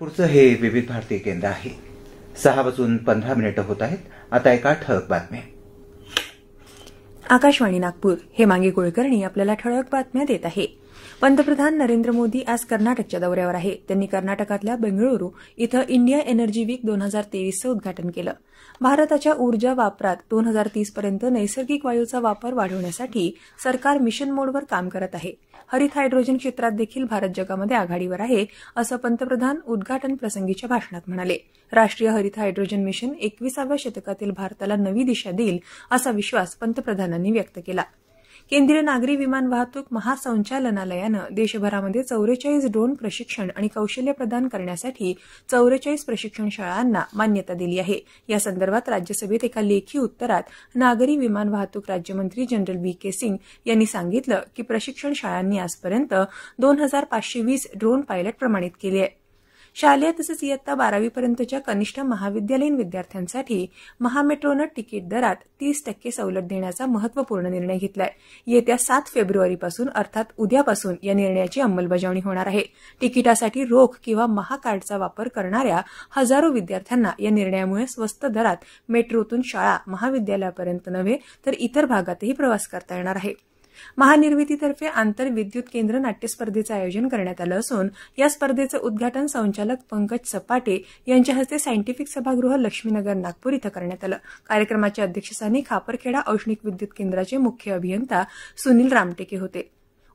नागपूरचं हे विविध भारती केंद्र आहे सहा वाजून पंधरा मिनिटं होत आहेत आता एका ठळक बातम्या आकाशवाणी नागपूर हे मागे कुळकर्णी आपल्याला ठळक बातम्या देत आहे पंतप्रधान नरेंद्र मोदी आज कर्नाटकच्या दौऱ्यावर आहे त्यांनी कर्नाटकातल्या बेंगळुरू इथं इंडिया एनर्जी वीक दोन हजार तेवीसचं उद्घाटन केलं भारताच्या ऊर्जा वापरात दोन हजार तीसपर्यंत नैसर्गिक वायूचा वापर वाढवण्यासाठी सरकार मिशन मोडवर काम करत आहे हरित हायड्रोजन क्षेत्रात देखील भारत जगामध्ये आघाडीवर आहे असं पंतप्रधान उद्घाटन प्रसंगीच्या भाषणात म्हणाले राष्ट्रीय हरित हायड्रोजन मिशन एकविसाव्या शतकातील भारताला नवी दिशा देईल असा विश्वास पंतप्रधानांनी व्यक्त केला केंद्रीय नागरी विमान वाहतूक महासंचालनालयानं देशभरामध्ये चौवेचाळीस ड्रोन प्रशिक्षण आणि कौशल्य प्रदान करण्यासाठी चौवेचाळीस प्रशिक्षण शाळांना मान्यता दिली आहे यासंदर्भात राज्यसभेत एका लेखी उत्तरात नागरी विमान वाहतूक राज्यमंत्री जनरल व्ही के सिंग यांनी सांगितलं की प्रशिक्षण शाळांनी आजपर्यंत दोन हजार पाचशे वीस ड्रोन पायलट प्रमाणित केले आहे शालेय तसंच इयत्ता बारावीपर्यंतच्या कनिष्ठ महाविद्यालयीन विद्यार्थ्यांसाठी महामेट्रोनं तिकीट दरात तीस टक्के सवलत देण्याचा महत्वपूर्ण निर्णय घेतलाय येत्या सात फेब्रुवारीपासून अर्थात उद्यापासून या निर्णयाची अंमलबजावणी होणार आहे तिकिटासाठी रोख किंवा महाकार्डचा वापर करणाऱ्या हजारो विद्यार्थ्यांना या निर्णयामुळे स्वस्त दरात मेट्रोतून शाळा महाविद्यालयापर्यंत नव्हे तर इतर भागातही प्रवास करता येणार आहे महानिर्मितीतर्फे आंतर विद्युत केंद्र नाट्यस्पर्धेचं आयोजन करण्यात आलं असून या स्पर्धेचं उद्घाटन संचालक पंकज सपाटे यांच्या हस्ते सायंटिफिक सभागृह लक्ष्मीनगर नागपूर इथं करण्यात आलं कार्यक्रमाच्या अध्यक्षस्थानी खापरखेडा औष्णिक विद्युत केंद्राचे मुख्य अभियंता सुनील रामटेके होते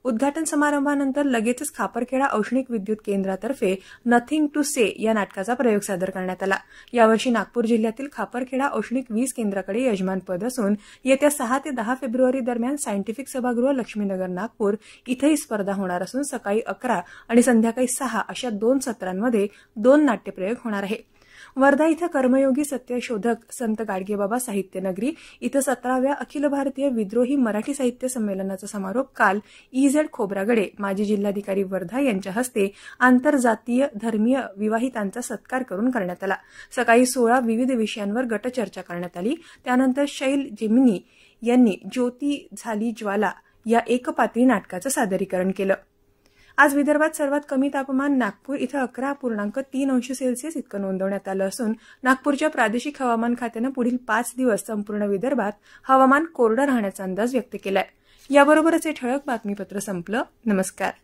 उद्घाटन समारंभानंतर लगेचच खापरखेडा औष्णिक विद्युत केंद्रातर्फे नथिंग टू से या नाटकाचा प्रयोग सादर करण्यात आला यावर्षी नागपूर जिल्ह्यातील खापरखेडा औष्णिक वीज केंद्राकडे यजमानपद असून येत्या सहा ते दहा फेब्रुवारी दरम्यान सायंटिफिक सभागृह लक्ष्मीनगर नागपूर इथंही स्पर्धा होणार असून सकाळी अकरा आणि संध्याकाळी सहा अशा दोन सत्रांमध्ये दोन नाट्यप्रयोग होणार आहेत वर्धा इथं कर्मयोगी सत्यशोधक संत गाडगेबाबा साहित्य नगरी इथं सतराव्या अखिल भारतीय विद्रोही मराठी साहित्य संमेलनाचा समारोप काल ई e झेड खोब्रागडे माजी जिल्हाधिकारी वर्धा यांच्या हस्ते आंतरजातीय धर्मीय विवाहितांचा सत्कार करून करण्यात आला सकाळी सोळा विविध विषयांवर गटचर्चा करण्यात आली त्यानंतर शैल जिमिनी यांनी ज्योती झाली ज्वाला या एकपात्री नाटकाचं सादरीकरण केलं आज विदर्भात सर्वात कमी तापमान नागपूर इथं अकरा पूर्णांक तीन अंश सेल्सिअस इतकं नोंदवण्यात आलं असून नागपूरच्या प्रादेशिक हवामान खात्यानं पुढील पाच दिवस संपूर्ण विदर्भात हवामान कोरडं राहण्याचा अंदाज व्यक्त केलाय याबरोबरच हे ठळक बातमीपत्र संपलं नमस्कार